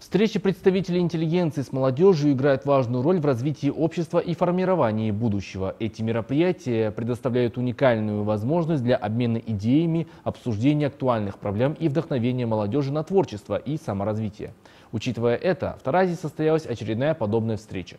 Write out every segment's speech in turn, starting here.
Встречи представителей интеллигенции с молодежью играют важную роль в развитии общества и формировании будущего. Эти мероприятия предоставляют уникальную возможность для обмена идеями, обсуждения актуальных проблем и вдохновения молодежи на творчество и саморазвитие. Учитывая это, в Таразе состоялась очередная подобная встреча.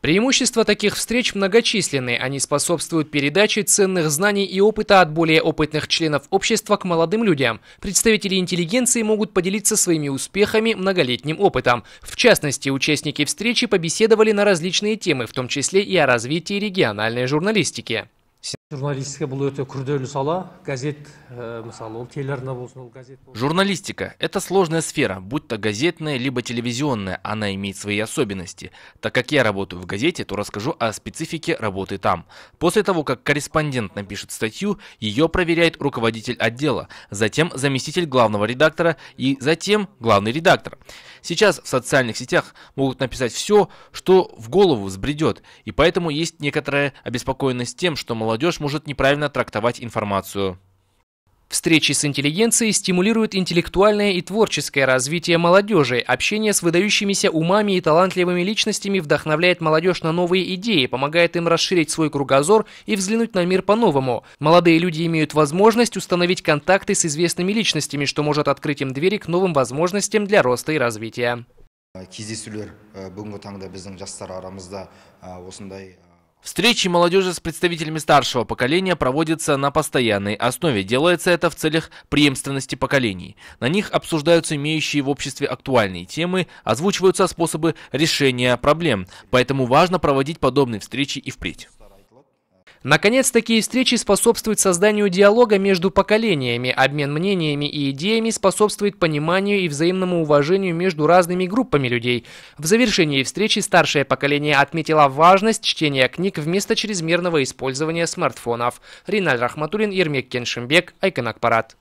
Преимущества таких встреч многочисленны, они способствуют передаче ценных знаний и опыта от более опытных членов общества к молодым людям. Представители интеллигенции могут поделиться своими успехами, многолетним опытом. В частности, участники встречи побеседовали на различные темы, в том числе и о развитии региональной журналистики журналистика была это күрделі сала газет ә, э, мысалы ол газет журналистика это сложная сфера будь то газетная либо телевизионная она имеет свои особенности так как я работаю в газете то расскажу о специфике работы там после того как корреспондент напишет статью ее проверяет руководитель отдела затем заместитель главного редактора и затем главный редактор сейчас в социальных сетях могут написать все что в голову взбредет и поэтому есть некоторая обеспокоенность тем что молодежь молодежь может неправильно трактовать информацию. Встречи с интеллигенцией стимулируют интеллектуальное и творческое развитие молодежи. Общение с выдающимися умами и талантливыми личностями вдохновляет молодежь на новые идеи, помогает им расширить свой кругозор и взглянуть на мир по-новому. Молодые люди имеют возможность установить контакты с известными личностями, что может открыть им двери к новым возможностям для роста и развития. Встречи молодежи с представителями старшего поколения проводятся на постоянной основе. Делается это в целях преемственности поколений. На них обсуждаются имеющие в обществе актуальные темы, озвучиваются способы решения проблем. Поэтому важно проводить подобные встречи и впредь. Наконец, такие встречи способствуют созданию диалога между поколениями, обмен мнениями и идеями способствует пониманию и взаимному уважению между разными группами людей. В завершении встречи старшее поколение отметило важность чтения книг вместо чрезмерного использования смартфонов. Риналь Рахматулин, Ермек Кеншимбек, Айкон Акпарат.